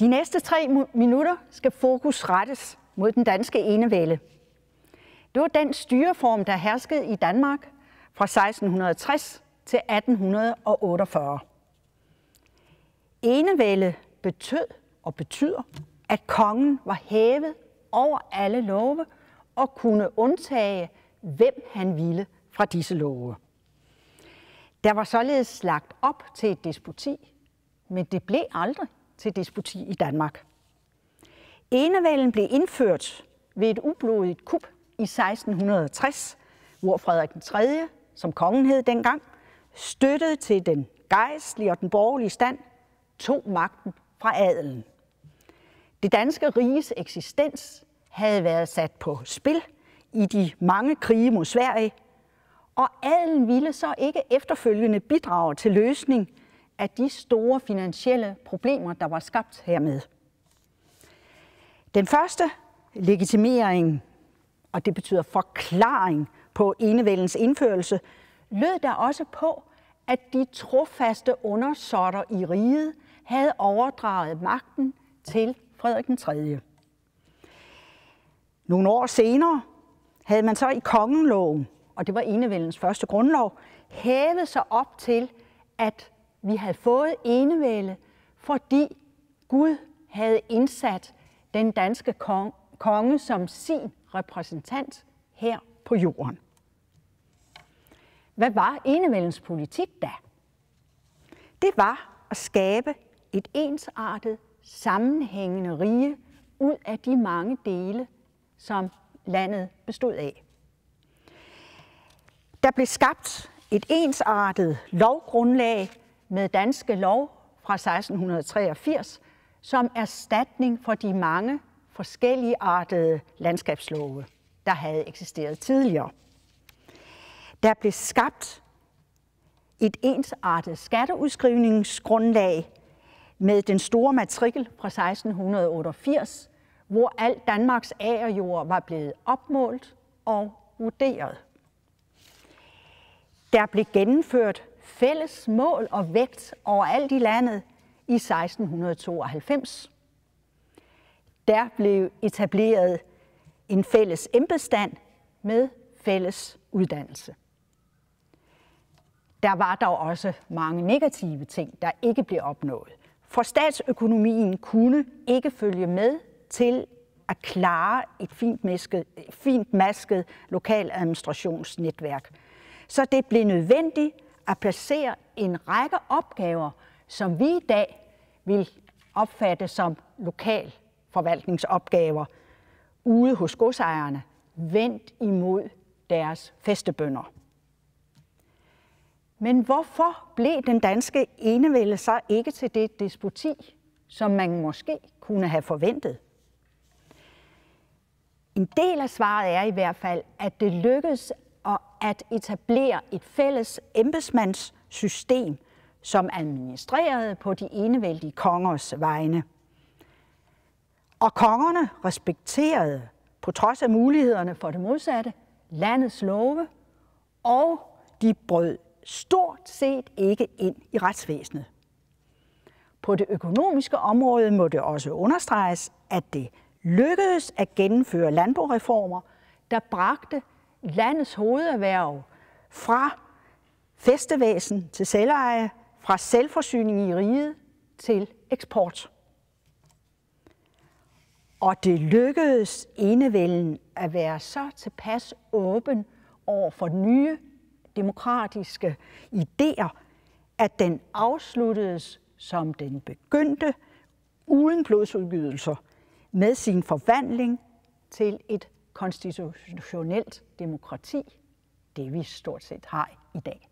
De næste tre minutter skal fokus rettes mod den danske enevælde. Det var den styreform, der herskede i Danmark fra 1660 til 1848. Enevælde betød og betyder, at kongen var hævet over alle love og kunne undtage, hvem han ville fra disse love. Der var således lagt op til et despoti, men det blev aldrig til despoti i Danmark. Enevælden blev indført ved et ublodigt kup i 1660, hvor Frederik den 3., som kongen hed dengang, støttede til den gejstlige og den borgerlige stand, tog magten fra adelen. Det danske riges eksistens havde været sat på spil i de mange krige mod Sverige, og adelen ville så ikke efterfølgende bidrage til løsning af de store finansielle problemer, der var skabt hermed. Den første, legitimering, og det betyder forklaring på enevældens indførelse, lød der også på, at de trofaste undersåtter i riget havde overdraget magten til Frederik den 3. Nogle år senere havde man så i kongenloven, og det var enevældens første grundlov, hævet sig op til, at vi havde fået enevælde, fordi Gud havde indsat den danske kong, konge som sin repræsentant her på jorden. Hvad var enevældens politik da? Det var at skabe et ensartet, sammenhængende rige ud af de mange dele, som landet bestod af. Der blev skabt et ensartet lovgrundlag, med danske lov fra 1683 som erstatning for de mange forskellige artede landskabslove, der havde eksisteret tidligere. Der blev skabt et ensartet skatteudskrivningsgrundlag med den store matrikel fra 1688, hvor alt Danmarks agerjord var blevet opmålt og vurderet. Der blev gennemført fælles mål og vægt over alt i landet i 1692. Der blev etableret en fælles embedsstand med fælles uddannelse. Der var dog også mange negative ting, der ikke blev opnået. For statsøkonomien kunne ikke følge med til at klare et fint, masket, fint masket lokaladministrationsnetværk. Så det blev nødvendigt at placere en række opgaver, som vi i dag vil opfatte som lokal forvaltningsopgaver ude hos godsejerne, vendt imod deres festebønder. Men hvorfor blev den danske enevælde så ikke til det despoti, som man måske kunne have forventet? En del af svaret er i hvert fald, at det lykkedes og at etablere et fælles embedsmandssystem, som administrerede på de enevældige kongers vegne. Og kongerne respekterede, på trods af mulighederne for det modsatte, landets love, og de brød stort set ikke ind i retsvæsenet. På det økonomiske område må det også understreges, at det lykkedes at gennemføre landboreformer, der bragte landets hovederhverv fra festevæsen til selveje, fra selvforsyning i riget til eksport. Og det lykkedes enevælden at være så tilpas åben over for nye demokratiske idéer, at den afsluttedes, som den begyndte, uden blodsudgydelser, med sin forvandling til et konstitutionelt demokrati, det vi stort set har i dag.